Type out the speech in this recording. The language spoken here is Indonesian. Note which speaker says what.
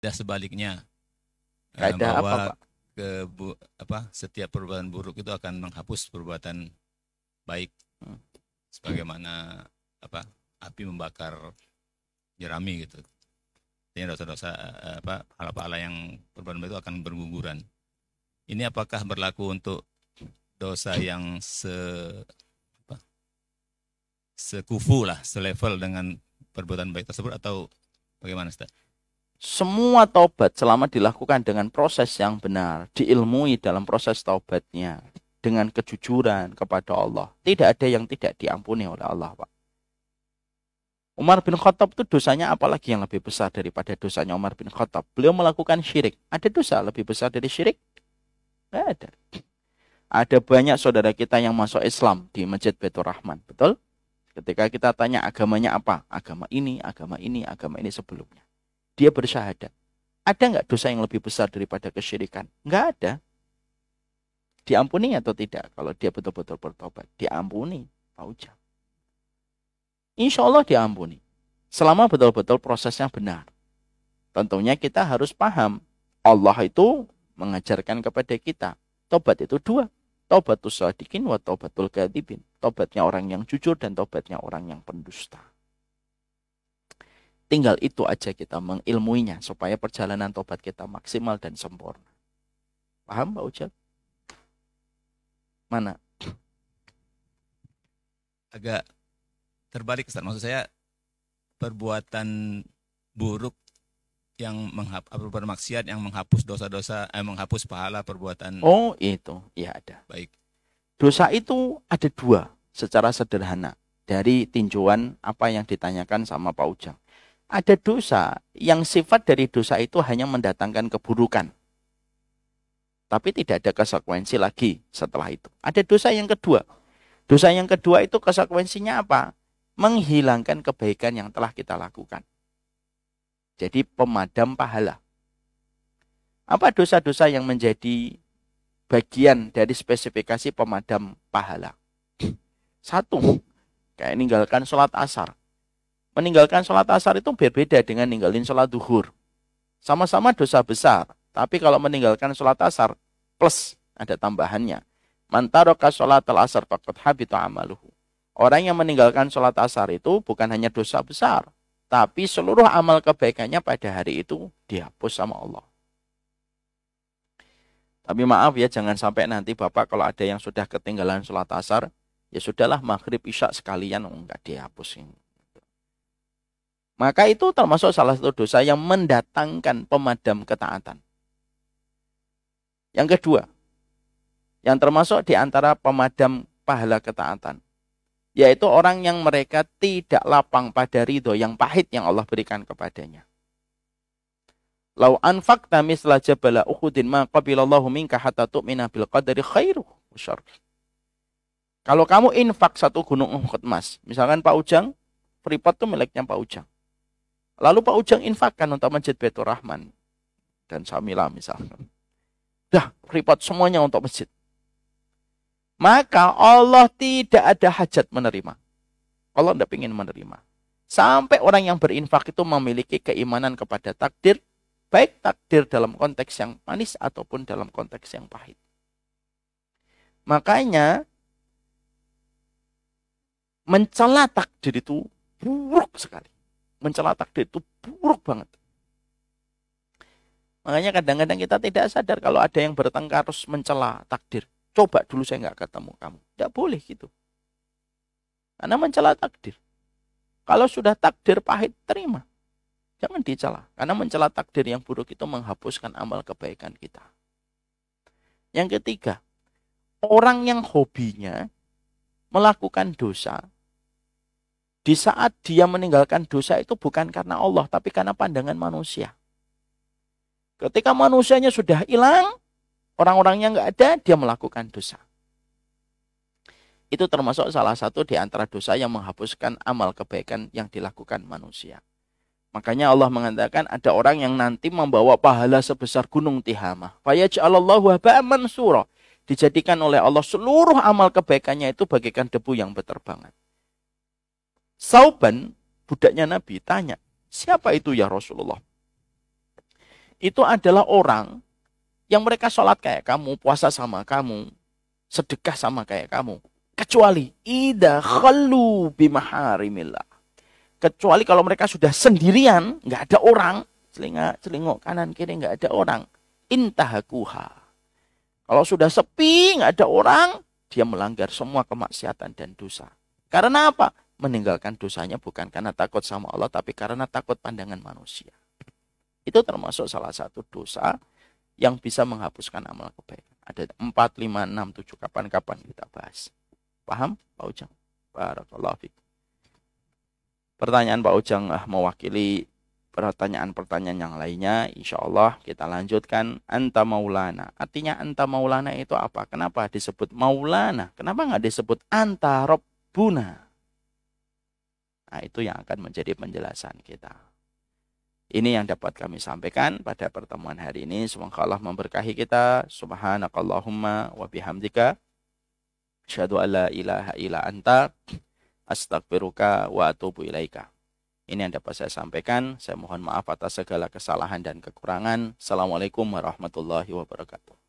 Speaker 1: dan sebaliknya eh, Kaidah bahwa apa, Pak? ke bu, apa setiap perbuatan buruk itu akan menghapus perbuatan baik hmm. sebagaimana apa api membakar jerami gitu. Jadi dosa-dosa eh, apa hal pahala yang perbuatan itu akan berguguran. Ini apakah berlaku untuk dosa yang se apa, sekufu lah, selevel dengan perbuatan baik tersebut atau bagaimana Ustaz?
Speaker 2: semua taubat selama dilakukan dengan proses yang benar, diilmui dalam proses taubatnya dengan kejujuran kepada Allah. Tidak ada yang tidak diampuni oleh Allah, Pak. Umar bin Khattab itu dosanya apalagi yang lebih besar daripada dosanya Umar bin Khattab. Beliau melakukan syirik. Ada dosa lebih besar dari syirik? Tidak ada. Ada banyak saudara kita yang masuk Islam di Masjid Betul Rahman, betul? Ketika kita tanya agamanya apa? Agama ini, agama ini, agama ini sebelumnya dia bersyahadat. Ada nggak dosa yang lebih besar daripada kesyirikan? Nggak ada. Diampuni atau tidak? Kalau dia betul-betul bertobat, diampuni Pak Ujang. Insya Allah diampuni. Selama betul-betul prosesnya benar. Tentunya kita harus paham. Allah itu mengajarkan kepada kita. Tobat itu dua. tobat sadikin wa tobatul gadibin. Tobatnya orang yang jujur dan tobatnya orang yang pendusta. Tinggal itu aja kita mengilmuinya supaya perjalanan tobat kita maksimal dan sempurna. Paham Pak Ujang? Mana?
Speaker 1: Agak terbalik Ustaz. Maksud saya perbuatan buruk yang menghapus yang menghapus dosa-dosa eh, menghapus pahala perbuatan Oh,
Speaker 2: itu. ya ada. Baik. Dosa itu ada dua secara sederhana dari tinjauan apa yang ditanyakan sama Pak Ujang ada dosa yang sifat dari dosa itu hanya mendatangkan keburukan. Tapi tidak ada konsekuensi lagi setelah itu. Ada dosa yang kedua. Dosa yang kedua itu konsekuensinya apa? Menghilangkan kebaikan yang telah kita lakukan. Jadi pemadam pahala. Apa dosa-dosa yang menjadi bagian dari spesifikasi pemadam pahala? Satu, kayak meninggalkan sholat asar meninggalkan sholat asar itu berbeda dengan ninggalin sholat duhur. Sama-sama dosa besar, tapi kalau meninggalkan sholat asar, plus ada tambahannya. Mantaroka sholat al-asar fakat habitu amaluhu. Orang yang meninggalkan sholat asar itu bukan hanya dosa besar, tapi seluruh amal kebaikannya pada hari itu dihapus sama Allah. Tapi maaf ya, jangan sampai nanti Bapak kalau ada yang sudah ketinggalan sholat asar, ya sudahlah maghrib isya sekalian, oh, enggak dihapus ini. Maka itu termasuk salah satu dosa yang mendatangkan pemadam ketaatan. Yang kedua, yang termasuk di antara pemadam pahala ketaatan, yaitu orang yang mereka tidak lapang pada ridho yang pahit yang Allah berikan kepadanya. Lau anfak tamis bala uhudin ma qabilallahu minka hatta tu'mina bil qadari khairu Kalau kamu infak satu gunung emas, misalkan Pak Ujang, Freeport itu miliknya Pak Ujang. Lalu Pak Ujang infakkan untuk Masjid Betul Rahman. Dan Samila misalnya. Dah, report semuanya untuk masjid. Maka Allah tidak ada hajat menerima. Allah tidak ingin menerima. Sampai orang yang berinfak itu memiliki keimanan kepada takdir. Baik takdir dalam konteks yang manis ataupun dalam konteks yang pahit. Makanya mencela takdir itu buruk sekali mencela takdir itu buruk banget. Makanya kadang-kadang kita tidak sadar kalau ada yang bertengkar harus mencela takdir. Coba dulu saya nggak ketemu kamu. Tidak boleh gitu. Karena mencela takdir. Kalau sudah takdir pahit, terima. Jangan dicela. Karena mencela takdir yang buruk itu menghapuskan amal kebaikan kita. Yang ketiga, orang yang hobinya melakukan dosa di saat dia meninggalkan dosa itu bukan karena Allah, tapi karena pandangan manusia. Ketika manusianya sudah hilang, orang-orangnya nggak ada, dia melakukan dosa. Itu termasuk salah satu di antara dosa yang menghapuskan amal kebaikan yang dilakukan manusia. Makanya Allah mengatakan ada orang yang nanti membawa pahala sebesar gunung Tihamah. Fayaj'alallahu haba'an mansura. Dijadikan oleh Allah seluruh amal kebaikannya itu bagaikan debu yang berterbangan. Sauban, budaknya Nabi, tanya, siapa itu ya Rasulullah? Itu adalah orang yang mereka sholat kayak kamu, puasa sama kamu, sedekah sama kayak kamu. Kecuali ida khalu bimaharimillah. Kecuali kalau mereka sudah sendirian, nggak ada orang, Selingok, selingok kanan kiri nggak ada orang. Intahakuha. Kalau sudah sepi, nggak ada orang, dia melanggar semua kemaksiatan dan dosa. Karena apa? meninggalkan dosanya bukan karena takut sama Allah tapi karena takut pandangan manusia. Itu termasuk salah satu dosa yang bisa menghapuskan amal kebaikan. Ada 4, 5, 6, 7 kapan-kapan kita bahas. Paham Pak Ujang? Barakallahu fikum. Pertanyaan Pak Ujang ah, mewakili pertanyaan-pertanyaan yang lainnya insya Allah kita lanjutkan anta maulana artinya anta maulana itu apa kenapa disebut maulana kenapa nggak disebut anta robbuna Nah, itu yang akan menjadi penjelasan kita. Ini yang dapat kami sampaikan pada pertemuan hari ini. Semoga Allah memberkahi kita. Subhanakallahumma wa bihamdika. Asyhadu an la ilaha illa anta. Astagfiruka wa atubu ilaika. Ini yang dapat saya sampaikan. Saya mohon maaf atas segala kesalahan dan
Speaker 1: kekurangan. Assalamualaikum warahmatullahi wabarakatuh.